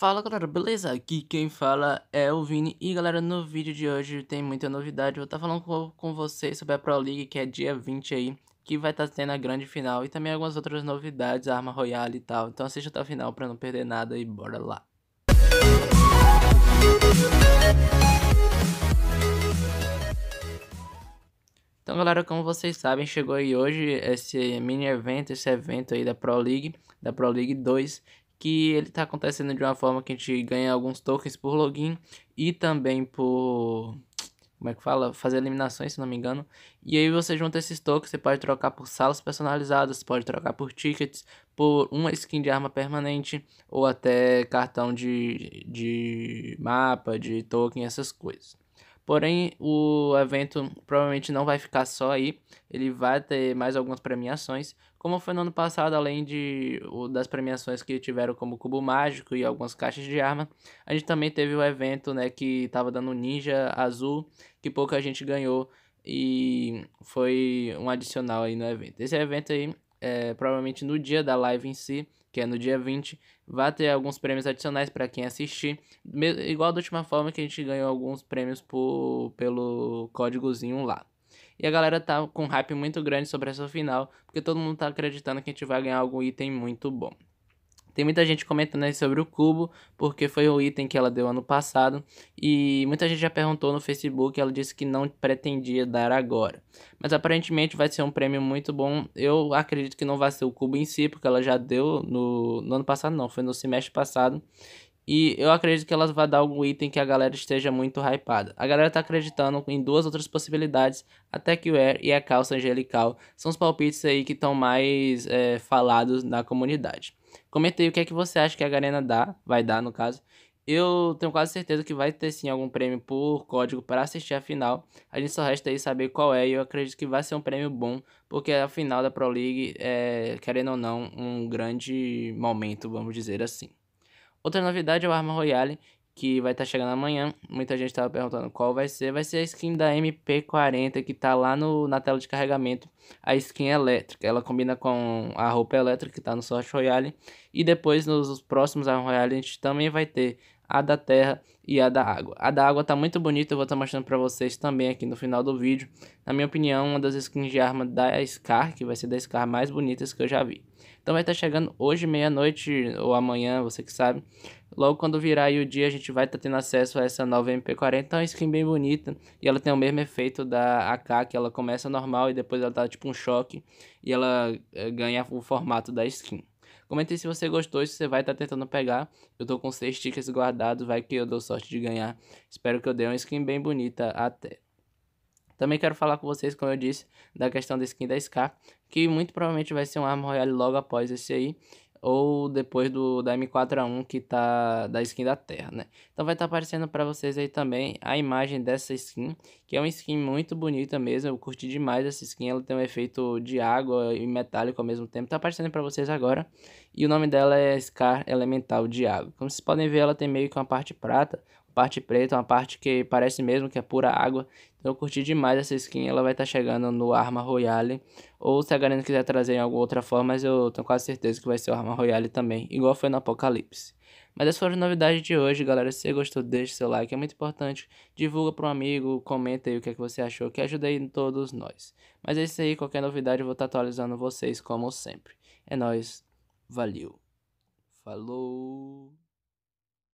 Fala galera, beleza? Aqui quem fala é o Vini e galera, no vídeo de hoje tem muita novidade, vou estar tá falando com, com vocês sobre a Pro League que é dia 20 aí, que vai estar tá tendo a grande final e também algumas outras novidades, arma royale e tal, então assista até o final pra não perder nada e bora lá! Então, galera, como vocês sabem, chegou aí hoje esse mini evento, esse evento aí da Pro League, da Pro League 2, que ele está acontecendo de uma forma que a gente ganha alguns tokens por login e também por como é que fala? Fazer eliminações, se não me engano. E aí você junta esses tokens, você pode trocar por salas personalizadas, pode trocar por tickets, por uma skin de arma permanente, ou até cartão de, de mapa, de token, essas coisas. Porém, o evento provavelmente não vai ficar só aí, ele vai ter mais algumas premiações, como foi no ano passado, além de das premiações que tiveram como Cubo Mágico e algumas caixas de arma, a gente também teve o evento, né, que estava dando Ninja Azul, que pouca gente ganhou e foi um adicional aí no evento. Esse evento aí é, provavelmente no dia da live em si, que é no dia 20, vai ter alguns prêmios adicionais para quem assistir. Igual da última forma que a gente ganhou alguns prêmios por, pelo códigozinho lá. E a galera tá com um hype muito grande sobre essa final, porque todo mundo tá acreditando que a gente vai ganhar algum item muito bom. Tem muita gente comentando aí sobre o cubo, porque foi o item que ela deu ano passado. E muita gente já perguntou no Facebook, ela disse que não pretendia dar agora. Mas aparentemente vai ser um prêmio muito bom. Eu acredito que não vai ser o cubo em si, porque ela já deu no, no ano passado, não, foi no semestre passado. E eu acredito que elas vai dar algum item que a galera esteja muito hypada. A galera tá acreditando em duas outras possibilidades. A Techwear e a calça angelical. São os palpites aí que estão mais é, falados na comunidade. Comenta aí o que é que você acha que a Garena dá, vai dar no caso. Eu tenho quase certeza que vai ter sim algum prêmio por código para assistir a final. A gente só resta aí saber qual é, e eu acredito que vai ser um prêmio bom, porque a final da Pro League é, querendo ou não, um grande momento, vamos dizer assim. Outra novidade é o Arma Royale, que vai estar tá chegando amanhã. Muita gente estava perguntando qual vai ser. Vai ser a skin da MP40 que está lá no, na tela de carregamento. A skin elétrica. Ela combina com a roupa elétrica que está no Sword Royale. E depois nos próximos Royale a gente também vai ter a da terra e a da água. A da água tá muito bonita, eu vou estar tá mostrando para vocês também aqui no final do vídeo. Na minha opinião, uma das skins de arma da Scar, que vai ser da Scar mais bonitas que eu já vi. Então vai estar tá chegando hoje, meia-noite, ou amanhã, você que sabe. Logo quando virar o dia, a gente vai estar tá tendo acesso a essa nova MP40, é uma skin bem bonita. E ela tem o mesmo efeito da AK, que ela começa normal e depois ela dá tipo um choque. E ela eh, ganha o formato da skin. Comente se você gostou, se você vai estar tá tentando pegar. Eu tô com seis tickets guardados, vai que eu dou sorte de ganhar. Espero que eu dê uma skin bem bonita até. Também quero falar com vocês, como eu disse, da questão da skin da SK, que muito provavelmente vai ser um arma royale logo após esse aí ou depois do da M4A1 que tá da skin da Terra, né? Então vai estar tá aparecendo para vocês aí também a imagem dessa skin, que é uma skin muito bonita mesmo, eu curti demais essa skin, ela tem um efeito de água e metálico ao mesmo tempo, tá aparecendo para vocês agora, e o nome dela é Scar Elemental de Água, Como vocês podem ver, ela tem meio que uma parte prata, parte preta, uma parte que parece mesmo que é pura água. Então eu curti demais essa skin, ela vai estar tá chegando no Arma Royale. Ou se a Garena quiser trazer em alguma outra forma, mas eu tenho quase certeza que vai ser o Arma Royale também, igual foi no Apocalipse. Mas essas foram as novidades de hoje, galera. Se você gostou, deixe seu like, é muito importante. Divulga para um amigo, comenta aí o que, é que você achou, que ajuda aí todos nós. Mas é isso aí, qualquer novidade eu vou estar tá atualizando vocês, como sempre. É nóis, valeu, falou!